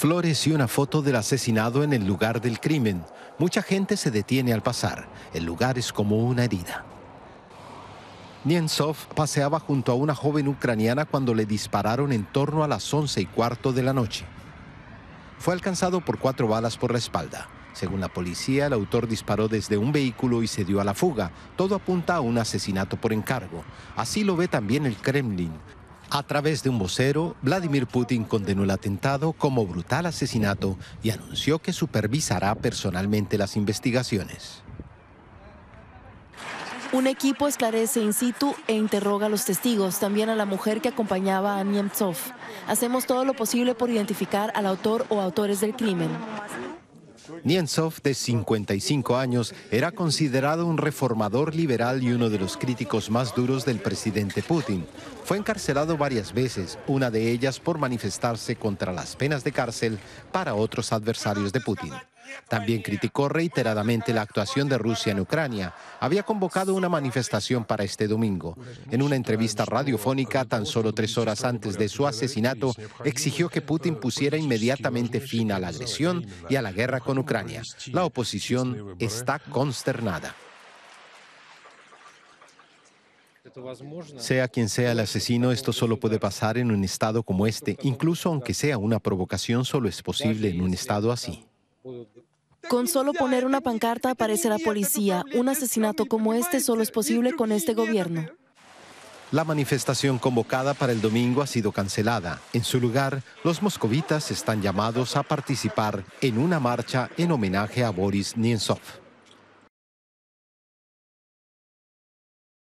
Flores y una foto del asesinado en el lugar del crimen. Mucha gente se detiene al pasar. El lugar es como una herida. Niensov paseaba junto a una joven ucraniana cuando le dispararon en torno a las 11 y cuarto de la noche. Fue alcanzado por cuatro balas por la espalda. Según la policía, el autor disparó desde un vehículo y se dio a la fuga. Todo apunta a un asesinato por encargo. Así lo ve también el Kremlin. A través de un vocero, Vladimir Putin condenó el atentado como brutal asesinato y anunció que supervisará personalmente las investigaciones. Un equipo esclarece in situ e interroga a los testigos, también a la mujer que acompañaba a Niemtsov. Hacemos todo lo posible por identificar al autor o autores del crimen. Niemtsov, de 55 años, era considerado un reformador liberal y uno de los críticos más duros del presidente Putin. Fue encarcelado varias veces, una de ellas por manifestarse contra las penas de cárcel para otros adversarios de Putin. También criticó reiteradamente la actuación de Rusia en Ucrania. Había convocado una manifestación para este domingo. En una entrevista radiofónica, tan solo tres horas antes de su asesinato, exigió que Putin pusiera inmediatamente fin a la agresión y a la guerra con Ucrania. La oposición está consternada. Sea quien sea el asesino, esto solo puede pasar en un estado como este. Incluso aunque sea una provocación, solo es posible en un estado así. Con solo poner una pancarta aparece la policía. Un asesinato como este solo es posible con este gobierno. La manifestación convocada para el domingo ha sido cancelada. En su lugar, los moscovitas están llamados a participar en una marcha en homenaje a Boris Nemtsov.